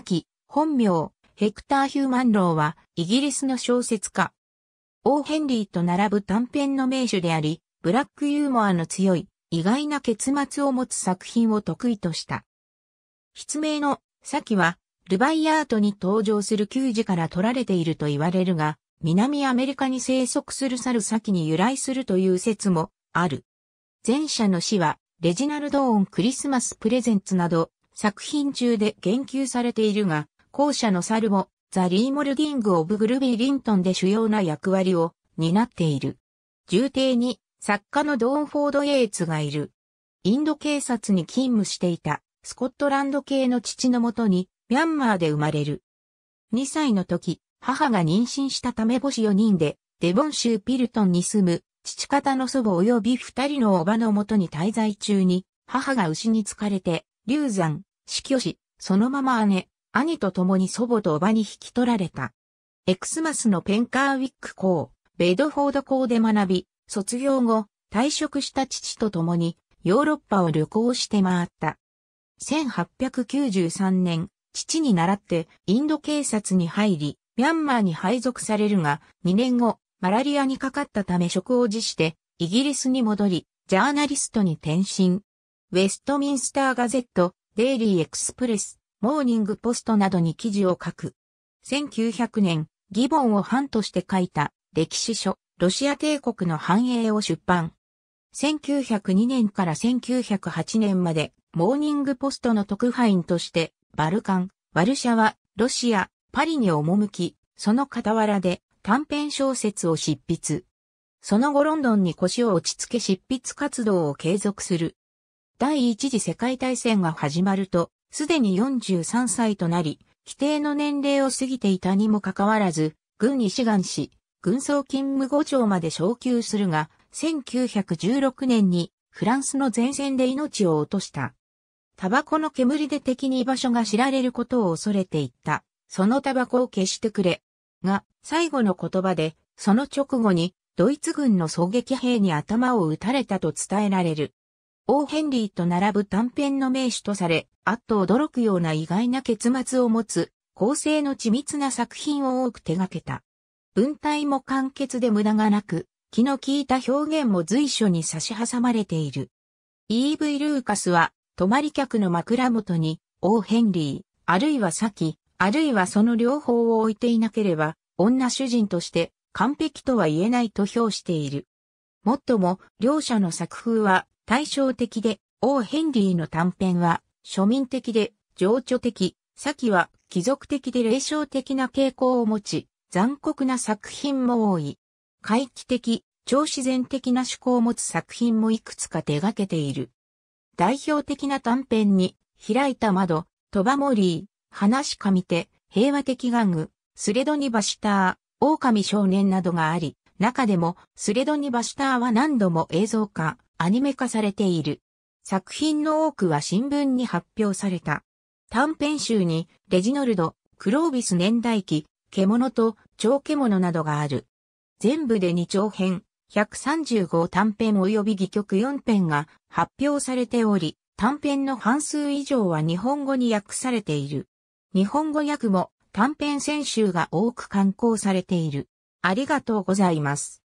き、本名、ヘクター・ヒューマンローは、イギリスの小説家。オー・ヘンリーと並ぶ短編の名手であり、ブラックユーモアの強い、意外な結末を持つ作品を得意とした。筆名の、先は、ルバイアートに登場する球児から取られていると言われるが、南アメリカに生息する猿先に由来するという説もある。前者の死は、レジナルドーンクリスマスプレゼンツなど、作品中で言及されているが、後者の猿も、ザ・リーモルディング・オブ・グルビー・リントンで主要な役割を担っている。重邸に、作家のドーン・フォード・エイツがいる。インド警察に勤務していた、スコットランド系の父のもとに、ミャンマーで生まれる。2歳の時、母が妊娠したため母子4人で、デボン州ピルトンに住む、父方の祖母及び2人の叔母のもとに滞在中に、母が牛に疲れて、流産、死去し、そのまま姉、兄と共に祖母と叔母に引き取られた。エクスマスのペンカーウィック校、ベドフォード校で学び、卒業後、退職した父と共にヨーロッパを旅行して回った。1893年、父に習ってインド警察に入り、ミャンマーに配属されるが、2年後、マラリアにかかったため職を辞して、イギリスに戻り、ジャーナリストに転身。ウェストミンスターガゼット、デイリーエクスプレス、モーニングポストなどに記事を書く。1900年、ギボンを版として書いた歴史書、ロシア帝国の繁栄を出版。1902年から1908年まで、モーニングポストの特派員として、バルカン、ワルシャワ、ロシア、パリに赴き、その傍らで短編小説を執筆。その後ロンドンに腰を落ち着け執筆活動を継続する。第一次世界大戦が始まると、すでに43歳となり、規定の年齢を過ぎていたにもかかわらず、軍に志願し、軍曹勤務5長まで昇級するが、1916年にフランスの前線で命を落とした。タバコの煙で敵に居場所が知られることを恐れていった。そのタバコを消してくれ。が、最後の言葉で、その直後に、ドイツ軍の狙撃兵に頭を撃たれたと伝えられる。オー・ヘンリーと並ぶ短編の名手とされ、あっと驚くような意外な結末を持つ、構成の緻密な作品を多く手掛けた。文体も簡潔で無駄がなく、気の利いた表現も随所に差し挟まれている。E.V. ルーカスは、泊まり客の枕元に、オー・ヘンリー、あるいはサキ、あるいはその両方を置いていなければ、女主人として完璧とは言えないと評している。もっとも、両者の作風は対照的で、王ヘンリーの短編は、庶民的で、情緒的、先は貴族的で霊障的な傾向を持ち、残酷な作品も多い。回帰的、超自然的な趣向を持つ作品もいくつか手掛けている。代表的な短編に、開いた窓、トバモリー、話神手、平和的玩具、スレドニバシター、狼少年などがあり、中でもスレドニバシターは何度も映像化、アニメ化されている。作品の多くは新聞に発表された。短編集に、レジノルド、クロービス年代記、獣と超獣などがある。全部で2長編、135短編及び戯曲4編が発表されており、短編の半数以上は日本語に訳されている。日本語訳も短編選集が多く刊行されている。ありがとうございます。